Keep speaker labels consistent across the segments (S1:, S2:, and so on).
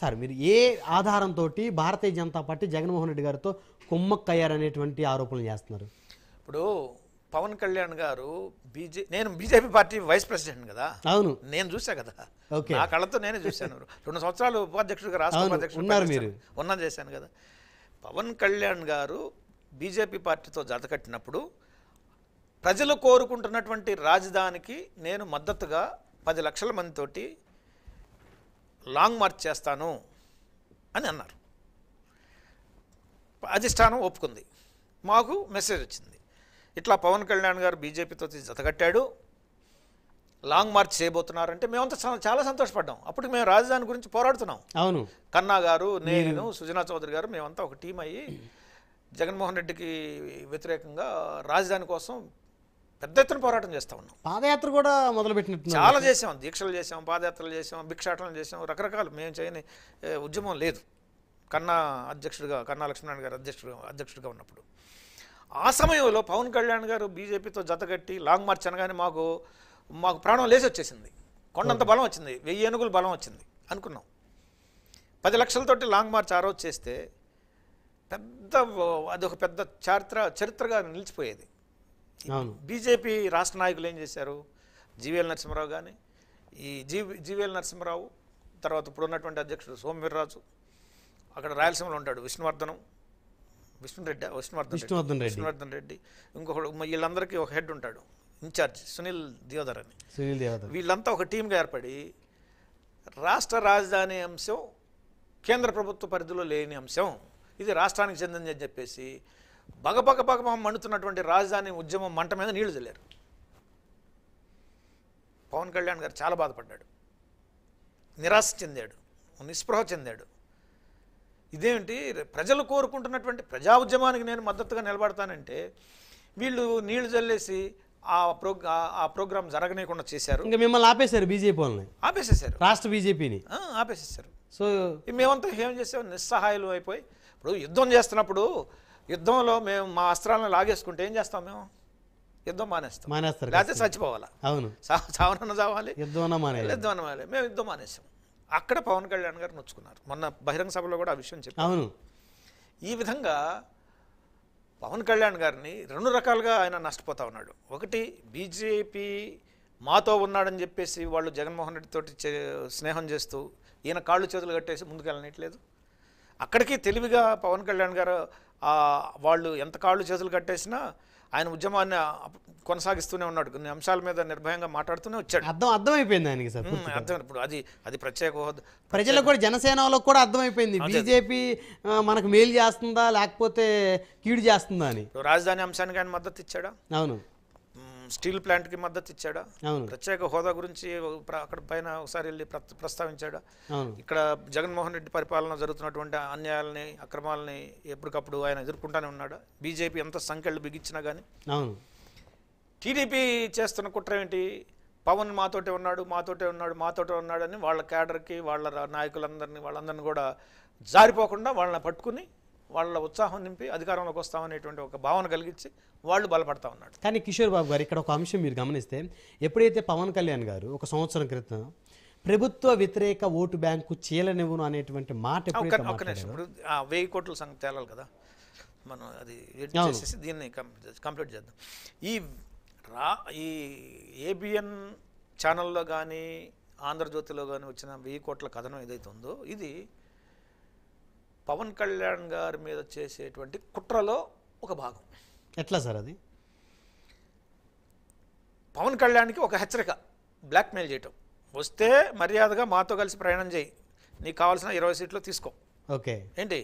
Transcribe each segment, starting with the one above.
S1: sir మీరు ఏ ఆధారంతో భారతీయ జనతా పార్టీ జగన్మోహన్ రెడ్డి గారితో కుమ్మక్కయ్యారనేటువంటి ఆరోపణలు చేస్తున్నారు
S2: ఇప్పుడు పవన్ కళ్యాణ్ గారు బీజే నేను బీజేపీ పార్టీ వైస్ ప్రెసిడెంట్ కదా అవును నేను చూసా కదా నా కళ్ళతో నేనే చూశాను రెండు సంవత్సరాలు ఉపాధ్యక్షుడిగా రాష్ట్ర ఉపాధ్యక్షుడు ఉన్నా చేశాను కదా పవన్ కళ్యాణ్ గారు బీజేపీ పార్టీతో జత కట్టినప్పుడు ప్రజలు కోరుకుంటున్నటువంటి రాజధానికి నేను మద్దతుగా పది లక్షల మందితోటి లాంగ్ మార్చ్ చేస్తాను అని అన్నారు అధిష్టానం ఒప్పుకుంది మాకు మెసేజ్ వచ్చింది ఇట్లా పవన్ కళ్యాణ్ గారు బీజేపీతో జతగట్టాడు లాంగ్ మార్చ్ చేయబోతున్నారంటే మేమంతా చాలా సంతోషపడ్డాం అప్పుడు మేము రాజధాని గురించి పోరాడుతున్నాం అవును కన్నా గారు నేను సుజనా చౌదరి గారు మేమంతా ఒక టీం అయ్యి జగన్మోహన్ రెడ్డికి వ్యతిరేకంగా రాజధాని కోసం పెద్ద ఎత్తున పోరాటం చేస్తూ ఉన్నాం
S1: పాదయాత్ర కూడా మొదలుపెట్టినట్టు చాలా చేసాం
S2: దీక్షలు చేసాం పాదయాత్రలు చేసాం భిక్షాటలు చేసాం రకరకాలు మేము చేయని ఉద్యమం లేదు కన్నా అధ్యక్షుడిగా కన్నా లక్ష్మీనారాయణ గారు అధ్యక్షుడు అధ్యక్షుడిగా ఉన్నప్పుడు ఆ సమయంలో పవన్ కళ్యాణ్ గారు బీజేపీతో జతగట్టి లాంగ్ మార్చ్ అనగానే మాకు మాకు ప్రాణం లేచి వచ్చేసింది కొండంత బలం వచ్చింది వెయ్యి ఏనుగులు బలం వచ్చింది అనుకున్నాం పది లక్షలతోటి లాంగ్ మార్చ్ ఆ రోజు చేస్తే పెద్ద అదొక పెద్ద చారిత్ర చరిత్రగా నిలిచిపోయేది బీజేపీ రాష్ట్ర నాయకులు ఏం చేశారు జీవీఎల్ నరసింహరావు కానీ ఈ జీవి జీవీఎల్ నరసింహరావు తర్వాత ఉన్నటువంటి అధ్యక్షుడు సోమవీర్రాజు అక్కడ రాయలసీమలో ఉంటాడు విష్ణువర్ధనం విష్ణురెడ్డి విష్ణువర్ధన్ విష్ణువర్ధన్ రెడ్డి విష్ణువర్ధన్ రెడ్డి ఇంకొకడు వీళ్ళందరికీ ఒక హెడ్ ఉంటాడు ఇన్ఛార్జ్ సునీల్ దియోదర్ అని సునీల్ దియోదర్ వీళ్ళంతా ఒక టీంగా ఏర్పడి రాష్ట్ర రాజధాని అంశం కేంద్ర ప్రభుత్వ పరిధిలో లేని అంశం ఇది రాష్ట్రానికి అని చెప్పేసి బగబగ బగబగ మండుతున్నటువంటి రాజధాని ఉద్యమం మంట మీద నీళ్లు చల్లారు పవన్ కళ్యాణ్ గారు చాలా బాధపడ్డాడు నిరాశ చెందాడు నిస్పృహ చెందాడు ఇదేమిటి ప్రజలు కోరుకుంటున్నటువంటి ప్రజా ఉద్యమానికి నేను మద్దతుగా నిలబడతానంటే వీళ్ళు నీళ్లు చల్లేసి ఆ ప్రోగ్రా ఆ ప్రోగ్రామ్ జరగనేకుండా చేశారు ఇంకా మిమ్మల్ని
S1: ఆపేశారు బీజేపీ వాళ్ళని రాష్ట్ర బీజేపీని
S2: ఆపేసేసారు సో మేమంతా ఏం చేసాం నిస్సహాయాలు అయిపోయి ఇప్పుడు యుద్ధం చేస్తున్నప్పుడు యుద్ధంలో మేము మా అస్త్రాలను లాగేసుకుంటే ఏం చేస్తాం మేము యుద్ధం మానేస్తాం మానేస్తారు లేకపోతే చచ్చిపోవాలా అవును చావనన్న చావాలి యుద్ధం మానేయాలి యుద్ధం మానేయాలి మేము యుద్ధం మానేస్తాం అక్కడ పవన్ కళ్యాణ్ గారు నొచ్చుకున్నారు మొన్న బహిరంగ సభలో కూడా ఆ విషయం చెప్పారు అవును ఈ విధంగా పవన్ కళ్యాణ్ గారిని రెండు రకాలుగా ఆయన నష్టపోతా ఉన్నాడు ఒకటి బీజేపీ మాతో ఉన్నాడని చెప్పేసి వాళ్ళు జగన్మోహన్ రెడ్డి తోటి స్నేహం చేస్తూ ఈయన కాళ్ళు చేతులు కట్టేసి ముందుకెళ్ళనట్లేదు అక్కడికి తెలివిగా పవన్ కళ్యాణ్ గారు వాళ్ళు ఎంత కాళ్ళు చేతులు కట్టేసినా ఆయన ఉద్యమాన్ని కొనసాగిస్తూనే ఉన్నాడు కొన్ని అంశాల మీద నిర్భయంగా మాట్లాడుతూనే వచ్చాడు అర్థం అర్థమైపోయింది ఆయనకి సార్ అర్థం ఇప్పుడు అది అది ప్రత్యేక ప్రజలకు కూడా
S1: జనసేనలో కూడా అర్థమైపోయింది బీజేపీ మనకు మేలు చేస్తుందా లేకపోతే కీడు చేస్తుందా అని
S2: రాజధాని అంశానికి ఆయన మద్దతు ఇచ్చాడా అవును స్టీల్ ప్లాంట్కి మద్దతు ఇచ్చాడా ప్రత్యేక హోదా గురించి అక్కడ పైన ఒకసారి వెళ్ళి ప్రస్తావించాడా ఇక్కడ జగన్మోహన్ రెడ్డి పరిపాలన జరుగుతున్నటువంటి అన్యాయాలని అక్రమాలని ఎప్పటికప్పుడు ఆయన ఎదుర్కొంటానే ఉన్నాడా బీజేపీ ఎంత సంఖ్యలు బిగించినా కానీ టీడీపీ చేస్తున్న కుట్ర ఏంటి పవన్ మాతోటే ఉన్నాడు మాతోటే ఉన్నాడు మాతోటే ఉన్నాడని వాళ్ళ క్యాడర్కి వాళ్ళ నాయకులందరినీ వాళ్ళందరినీ కూడా జారిపోకుండా వాళ్ళని పట్టుకుని వాళ్ళ ఉత్సాహం నింపి అధికారంలోకి వస్తామనేటువంటి ఒక భావన కలిగించి వాళ్ళు బలపడతా ఉన్నారు
S1: కానీ కిషోర్ బాబు గారు ఇక్కడ ఒక అంశం మీరు గమనిస్తే ఎప్పుడైతే పవన్ కళ్యాణ్ గారు ఒక సంవత్సరం క్రితం ప్రభుత్వ వ్యతిరేక ఓటు బ్యాంకు చీలనివ్వను అనేటువంటి మాట ఇప్పుడు
S2: వెయ్యి కోట్ల సంగతి తేలాలి కదా మనం అది చేసేసి దీన్ని కంప్లీట్ చేద్దాం ఈ రా ఈ ఏబిఎన్ ఛానల్లో కానీ ఆంధ్రజ్యోతిలో కానీ వచ్చిన వెయ్యి కోట్ల కథనం ఏదైతే ఉందో ఇది పవన్ కళ్యాణ్ గారి మీద చేసేటువంటి కుట్రలో ఒక భాగం ఎట్లా సార్ అది పవన్ కళ్యాణ్కి ఒక హెచ్చరిక బ్లాక్మెయిల్ చేయటం వస్తే మర్యాదగా మాతో కలిసి ప్రయాణం చేయి నీకు కావాల్సిన ఇరవై సీట్లు తీసుకో ఓకే ఏంటి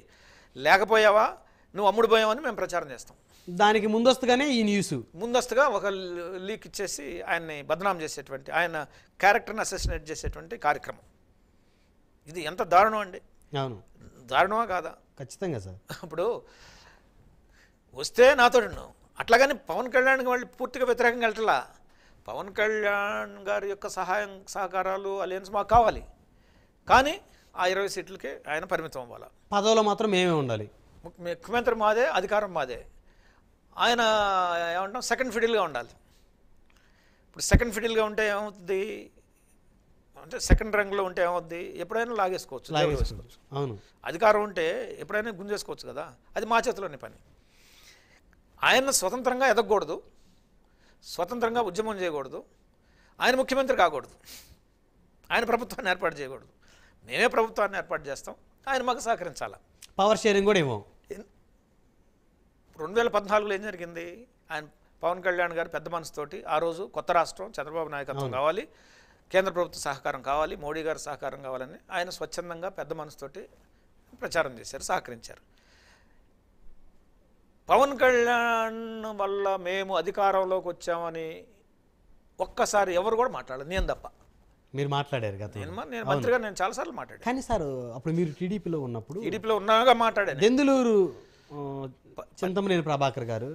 S2: లేకపోయావా నువ్వు అమ్ముడు పోయావని మేము ప్రచారం చేస్తాం దానికి ముందస్తుగానే ఈ న్యూస్ ముందస్తుగా ఒక లీక్ ఇచ్చేసి ఆయన్ని బదనాం చేసేటువంటి ఆయన క్యారెక్టర్ని అసెసినేట్ చేసేటువంటి కార్యక్రమం ఇది ఎంత దారుణం అండి అవును దారుణమా కాదా ఖచ్చితంగా సార్ అప్పుడు వస్తే నాతో అట్లాగని పవన్ కళ్యాణ్ వాళ్ళు పూర్తిగా వ్యతిరేకంగా వెళ్ళట్లా పవన్ కళ్యాణ్ గారి యొక్క సహాయం సహకారాలు అలయన్స్ మాకు కావాలి కానీ ఆ ఇరవై సీట్లకి ఆయన పరిమితం అవ్వాలి
S1: పదవులు మాత్రం మేమే ఉండాలి
S2: ముఖ్యమంత్రి మాదే అధికారం మాదే ఆయన ఏమంటాం సెకండ్ ఫిడిల్గా ఉండాలి ఇప్పుడు సెకండ్ ఫిడిల్గా ఉంటే ఏమవుతుంది అంటే సెకండ్ రంగ్లో ఉంటే ఏమవుద్ది ఎప్పుడైనా లాగేసుకోవచ్చు లాగేసుకోవచ్చు అవును అధికారం ఉంటే ఎప్పుడైనా గుంజేసుకోవచ్చు కదా అది మా చేతిలోని పని ఆయన స్వతంత్రంగా ఎదగకూడదు స్వతంత్రంగా ఉద్యమం చేయకూడదు ఆయన ముఖ్యమంత్రి కాకూడదు ఆయన ప్రభుత్వాన్ని ఏర్పాటు చేయకూడదు మేమే ప్రభుత్వాన్ని ఏర్పాటు చేస్తాం ఆయన మాకు సహకరించాలా
S1: పవర్ షేరింగ్ కూడా ఏమో
S2: రెండు వేల పద్నాలుగులో ఏం జరిగింది ఆయన పవన్ కళ్యాణ్ గారు పెద్ద మనసుతోటి ఆ రోజు కొత్త రాష్ట్రం చంద్రబాబు నాయకత్వం కావాలి కేంద్ర ప్రభుత్వ సహకారం కావాలి మోడీ గారి సహకారం కావాలని ఆయన స్వచ్ఛందంగా పెద్ద మనసుతోటి ప్రచారం చేశారు సహకరించారు పవన్ కళ్యాణ్ వల్ల మేము అధికారంలోకి వచ్చామని ఒక్కసారి ఎవరు కూడా మాట్లాడలేదు నేను తప్ప
S1: మీరు మాట్లాడారు కదా నేను
S2: మంత్రిగా నేను చాలాసార్లు మాట్లాడాను
S1: కానీ సార్ అప్పుడు మీరు టీడీపీలో ఉన్నప్పుడు టీడీపీలో
S2: ఉన్నాగా మాట్లాడాను
S1: ఎందులూరు చింతమనేని ప్రభాకర్ గారు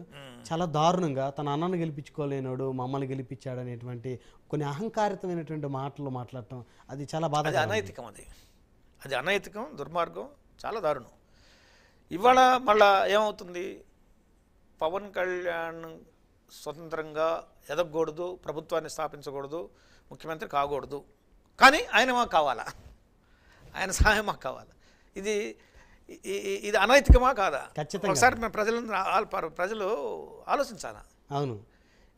S1: చాలా దారుణంగా తన అన్నను గెలిపించుకోలేనోడు మమ్మల్ని గెలిపించాడు అనేటువంటి కొన్ని అహంకారితమైనటువంటి మాటలు మాట్లాడటం అది చాలా బాధ అనైతికం
S2: అది అది అనైతికం దుర్మార్గం చాలా దారుణం ఇవాళ మళ్ళా ఏమవుతుంది పవన్ కళ్యాణ్ స్వతంత్రంగా ఎదగకూడదు ప్రభుత్వాన్ని స్థాపించకూడదు ముఖ్యమంత్రి కాకూడదు కానీ ఆయన మాకు కావాలా ఆయన సహాయం మాకు కావాలి ఇది ఇది అనైతికమా కాదా ఒకసారి మేము ప్రజలను ప్రజలు ఆలోచించాలా అవును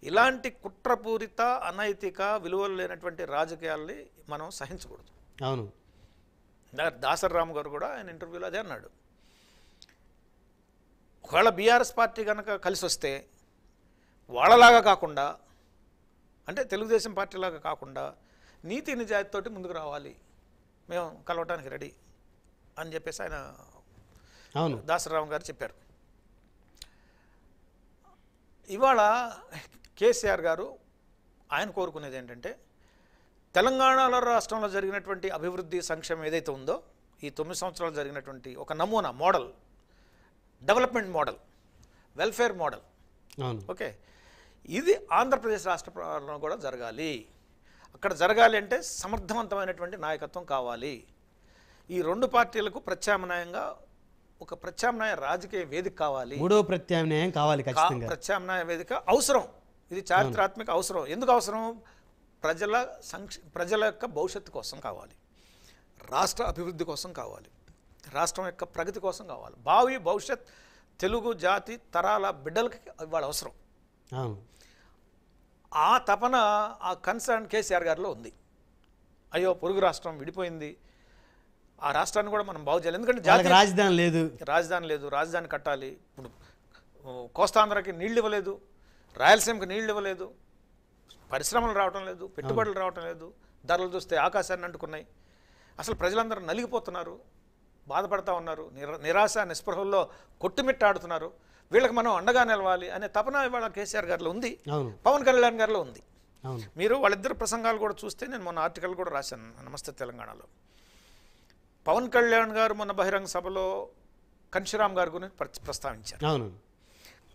S2: ఇలాంటి కుట్రపూరిత అనైతిక విలువలు లేనటువంటి రాజకీయాల్ని మనం సహించకూడదు అవును దాసరరామ్ గారు కూడా ఆయన ఇంటర్వ్యూలో అదే అన్నాడు ఒకవేళ బీఆర్ఎస్ పార్టీ కనుక కలిసి వస్తే వాళ్ళలాగా కాకుండా అంటే తెలుగుదేశం పార్టీలాగా కాకుండా నీతి నిజాయితీతోటి ముందుకు రావాలి మేము కలవటానికి రెడీ అని చెప్పేసి ఆయన అవును దాసరావు గారు చెప్పారు ఇవాళ కేసీఆర్ గారు ఆయన కోరుకునేది ఏంటంటే తెలంగాణలో రాష్ట్రంలో జరిగినటువంటి అభివృద్ధి సంక్షేమం ఏదైతే ఉందో ఈ తొమ్మిది సంవత్సరాలు జరిగినటువంటి ఒక నమూనా model development model welfare model okay ఇది ఆంధ్రప్రదేశ్ రాష్ట్రంలో కూడా జరగాలి అక్కడ జరగాలి అంటే సమర్థవంతమైనటువంటి నాయకత్వం కావాలి ఈ రెండు పార్టీలకు ప్రత్యామ్నాయంగా ఒక ప్రత్యామ్నాయ రాజకీయ వేదిక కావాలి మూడో
S1: ప్రత్యామ్నాయం కావాలి
S2: ప్రత్యామ్నాయ వేదిక అవసరం ఇది చారిత్రాత్మక అవసరం ఎందుకు అవసరం ప్రజల సంక్ష ప్రజల యొక్క భవిష్యత్తు కోసం కావాలి రాష్ట్ర అభివృద్ధి కోసం కావాలి రాష్ట్రం యొక్క ప్రగతి కోసం కావాలి భావి భవిష్యత్ తెలుగు జాతి తరాల బిడ్డలకి ఇవాళ అవసరం ఆ తపన ఆ కన్సర్న్ కేసీఆర్ గారిలో ఉంది అయ్యో పొరుగు రాష్ట్రం విడిపోయింది ఆ రాష్ట్రాన్ని కూడా మనం బాగు చేయాలి ఎందుకంటే రాజధాని లేదు రాజధాని లేదు రాజధాని కట్టాలి ఇప్పుడు కోస్తాంధ్రకి నీళ్ళు ఇవ్వలేదు రాయలసీమకి నీళ్ళు ఇవ్వలేదు పరిశ్రమలు రావటం లేదు పెట్టుబడులు రావటం లేదు ధరలు చూస్తే ఆకాశాన్ని అంటుకున్నాయి అసలు ప్రజలందరూ నలిగిపోతున్నారు బాధపడతా ఉన్నారు నిరాశ నిస్పృహల్లో కొట్టుమిట్టాడుతున్నారు వీళ్ళకి మనం అండగా నిలవాలి అనే తపన ఇవాళ కేసీఆర్ గారిలో ఉంది పవన్ కళ్యాణ్ గారిలో ఉంది మీరు వాళ్ళిద్దరు ప్రసంగాలు కూడా చూస్తే నేను మొన్న ఆర్టికల్ కూడా రాశాను నమస్తే తెలంగాణలో పవన్ కళ్యాణ్ గారు మొన్న బహిరంగ సభలో కన్షిరామ్ గారి గురించి ప్రస్తావించారు అవును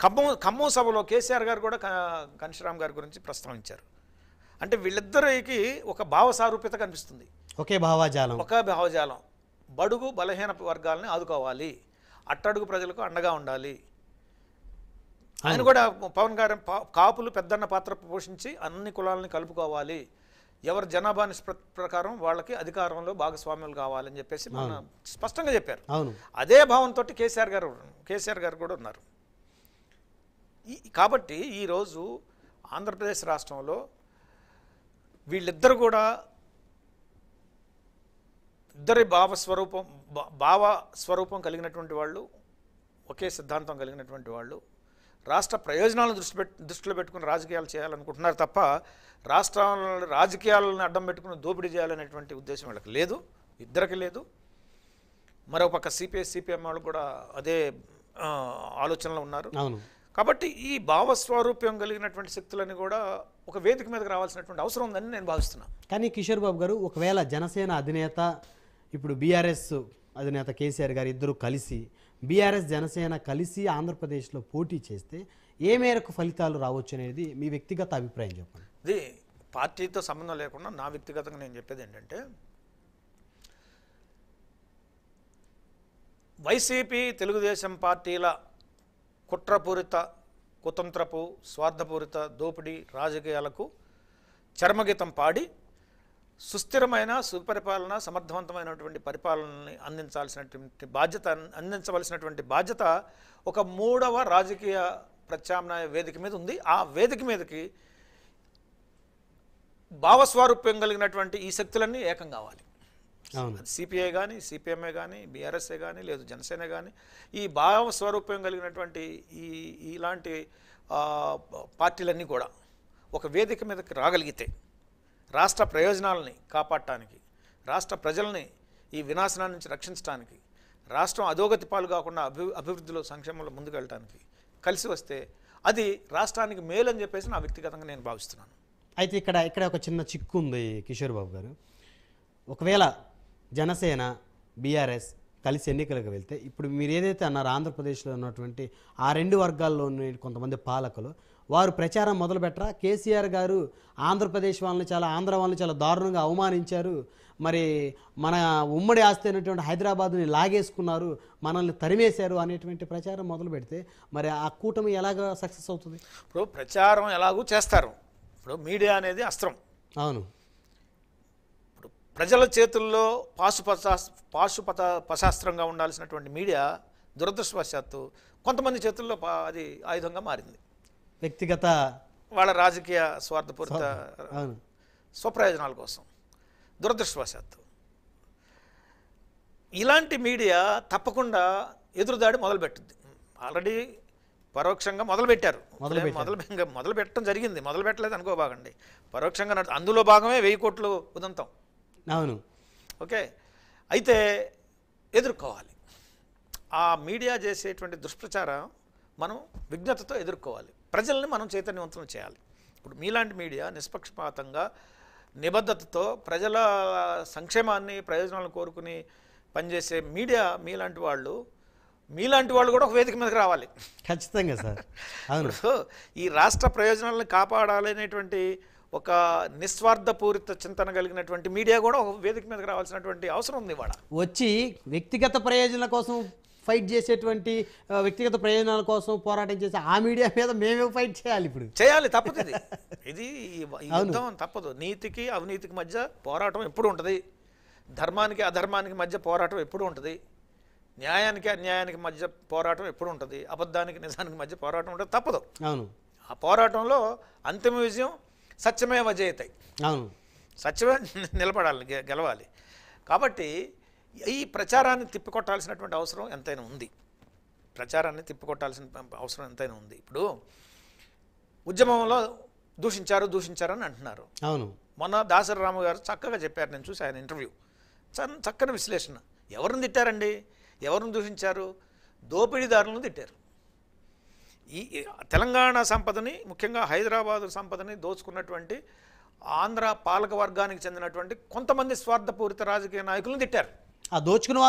S2: ఖమ్మం ఖమ్మం సభలో కేసీఆర్ గారు కూడా కన్షిరామ్ గారి గురించి ప్రస్తావించారు అంటే వీళ్ళిద్దరికి ఒక భావ సారూప్యత కనిపిస్తుంది
S1: ఒకే భావజాలం
S2: ఒక భావజాలం బడుగు బలహీన వర్గాలని ఆదుకోవాలి అట్టడుగు ప్రజలకు అండగా ఉండాలి ఆయన కూడా పవన్ గారి కాపులు పెద్దన్న పాత్ర పోషించి అన్ని కులాలని కలుపుకోవాలి ఎవరి జనాభా ప్రకారం వాళ్ళకి అధికారంలో భాగస్వామ్యులు కావాలని చెప్పేసి మన స్పష్టంగా చెప్పారు అదే భావంతో కేసీఆర్ గారు కేసీఆర్ గారు కూడా ఉన్నారు కాబట్టి ఈరోజు ఆంధ్రప్రదేశ్ రాష్ట్రంలో వీళ్ళిద్దరు కూడా ఇద్దరి భావస్వరూపం భావ స్వరూపం కలిగినటువంటి వాళ్ళు ఒకే సిద్ధాంతం కలిగినటువంటి వాళ్ళు రాష్ట్ర ప్రయోజనాలను దృష్టి పెట్ దృష్టిలో పెట్టుకుని రాజకీయాలు చేయాలనుకుంటున్నారు తప్ప రాష్ట్రాలను రాజకీయాలను అడ్డం పెట్టుకుని దోపిడీ చేయాలనేటువంటి ఉద్దేశం వీళ్ళకి లేదు ఇద్దరికి లేదు పక్క సిపిఐ సిపిఎం వాళ్ళు కూడా అదే ఆలోచనలో ఉన్నారు కాబట్టి ఈ భావస్వారూప్యం కలిగినటువంటి శక్తులని కూడా ఒక వేదిక మీదకి రావాల్సినటువంటి అవసరం ఉందని నేను భావిస్తున్నాను
S1: కానీ కిషోర్ బాబు గారు ఒకవేళ జనసేన అధినేత ఇప్పుడు బీఆర్ఎస్ అధినేత కేసీఆర్ గారు ఇద్దరు కలిసి బీఆర్ఎస్ జనసేన కలిసి ఆంధ్రప్రదేశ్లో పోటీ చేస్తే ఏ మేరకు ఫలితాలు రావచ్చు అనేది మీ వ్యక్తిగత అభిప్రాయం చెప్పండి
S2: ఇది పార్టీతో సంబంధం లేకుండా నా వ్యక్తిగతంగా నేను చెప్పేది ఏంటంటే వైసీపీ తెలుగుదేశం పార్టీల కుట్రపూరిత కుతంత్రపు స్వార్థపూరిత దోపిడీ రాజకీయాలకు చర్మగీతం పాడి సుస్థిరమైన సుపరిపాలన సమర్థవంతమైనటువంటి పరిపాలనని అందించాల్సినటువంటి బాధ్యత అందించవలసినటువంటి బాధ్యత ఒక మూడవ రాజకీయ ప్రత్యామ్నాయ వేదిక మీద ఉంది ఆ వేదిక మీదకి భావస్వారూప్యం కలిగినటువంటి ఈ శక్తులన్నీ ఏకం కావాలి సిపిఐ కానీ సిపిఎంఏ కానీ బీఆర్ఎస్ఏ కానీ లేదు జనసేన కానీ ఈ భావస్వరూప్యం కలిగినటువంటి ఈ ఇలాంటి పార్టీలన్నీ కూడా ఒక వేదిక మీదకి రాగలిగితే రాష్ట్ర ప్రయోజనాలని కాపాడటానికి రాష్ట్ర ప్రజల్ని ఈ వినాశనాన్ని నుంచి రక్షించడానికి రాష్ట్రం అధోగతి పాలు కాకుండా అభి అభివృద్ధిలో సంక్షేమంలో ముందుకెళ్ళటానికి కలిసి వస్తే అది రాష్ట్రానికి మేలు అని చెప్పేసి నా వ్యక్తిగతంగా నేను భావిస్తున్నాను
S1: అయితే ఇక్కడ ఇక్కడ ఒక చిన్న చిక్కు ఉంది కిషోర్ బాబు గారు ఒకవేళ జనసేన బీఆర్ఎస్ కలిసి ఎన్నికలకు వెళ్తే ఇప్పుడు మీరు ఏదైతే అన్నారు ఆంధ్రప్రదేశ్లో ఉన్నటువంటి ఆ రెండు వర్గాల్లో ఉన్న కొంతమంది పాలకులు వారు ప్రచారం మొదలుపెట్టరా కేసీఆర్ గారు ఆంధ్రప్రదేశ్ వాళ్ళని చాలా ఆంధ్ర వాళ్ళని చాలా దారుణంగా అవమానించారు మరి మన ఉమ్మడి ఆస్తి అయినటువంటి హైదరాబాద్ని లాగేసుకున్నారు మనల్ని తరిమేశారు అనేటువంటి ప్రచారం మొదలు పెడితే మరి ఆ కూటమి ఎలాగ సక్సెస్ అవుతుంది
S2: ఇప్పుడు ప్రచారం ఎలాగూ చేస్తారు ఇప్పుడు మీడియా అనేది అస్త్రం అవును ఇప్పుడు ప్రజల చేతుల్లో పాశుపశా పాశుపత పశాస్త్రంగా ఉండాల్సినటువంటి మీడియా దురదృష్టవశాత్తు కొంతమంది చేతుల్లో అది ఆయుధంగా మారింది వ్యక్తిగత వాళ్ళ రాజకీయ స్వార్థపూరిత స్వప్రయోజనాల కోసం దురదృష్టవశాత్తు ఇలాంటి మీడియా తప్పకుండా ఎదురుదాడి మొదలుపెట్టింది ఆల్రెడీ పరోక్షంగా మొదలుపెట్టారు మొదలు మొదలు పెట్టడం జరిగింది మొదలు పెట్టలేదు అనుకోబాగండి పరోక్షంగా అందులో భాగమే వెయ్యి కోట్లు ఉదంతం అవును ఓకే అయితే ఎదుర్కోవాలి ఆ మీడియా చేసేటువంటి దుష్ప్రచారం మనం విజ్ఞతతో ఎదుర్కోవాలి ప్రజల్ని మనం చైతన్యవంతం చేయాలి ఇప్పుడు మీలాంటి మీడియా నిష్పక్షపాతంగా నిబద్ధతతో ప్రజల సంక్షేమాన్ని ప్రయోజనాలను కోరుకుని పనిచేసే మీడియా మీలాంటి వాళ్ళు మీలాంటి వాళ్ళు కూడా ఒక వేదిక మీదకి రావాలి
S1: ఖచ్చితంగా సార్ అవును
S2: ఈ రాష్ట్ర ప్రయోజనాలను కాపాడాలనేటువంటి ఒక నిస్వార్థపూరిత చింతన కలిగినటువంటి మీడియా కూడా ఒక వేదిక మీదకి రావాల్సినటువంటి అవసరం ఉంది ఇవాళ
S1: వచ్చి వ్యక్తిగత ప్రయోజనాల కోసం ఫైట్ చేసేటువంటి వ్యక్తిగత ప్రయోజనాల కోసం పోరాటం చేసే ఆ మీడియా మీద మేమే ఫైట్ చేయాలి ఇప్పుడు
S2: చేయాలి తప్పదు ఇది యుద్ధం తప్పదు నీతికి అవినీతికి మధ్య పోరాటం ఎప్పుడు ఉంటుంది ధర్మానికి అధర్మానికి మధ్య పోరాటం ఎప్పుడు ఉంటుంది న్యాయానికి అన్యాయానికి మధ్య పోరాటం ఎప్పుడు ఉంటుంది అబద్ధానికి నిజానికి మధ్య పోరాటం ఉంటుంది తప్పదు అవును ఆ పోరాటంలో అంతిమ విజయం సత్యమే వజయతాయి అవును సత్యమే నిలబడాలి గెలవాలి కాబట్టి ఈ ప్రచారాన్ని తిప్పికొట్టాల్సినటువంటి అవసరం ఎంతైనా ఉంది ప్రచారాన్ని తిప్పికొట్టాల్సిన అవసరం ఎంతైనా ఉంది ఇప్పుడు ఉద్యమంలో దూషించారు దూషించారు అని అంటున్నారు అవును మొన్న దాసరి రాము గారు చక్కగా చెప్పారు నేను చూసి ఆయన ఇంటర్వ్యూ చక్కని విశ్లేషణ ఎవరిని తిట్టారండి ఎవరిని దూషించారు దోపిడీదారులను తిట్టారు ఈ తెలంగాణ సంపదని ముఖ్యంగా హైదరాబాదు సంపదని దోచుకున్నటువంటి ఆంధ్ర పాలక వర్గానికి చెందినటువంటి కొంతమంది స్వార్థపూరిత రాజకీయ నాయకులను తిట్టారు A dor que não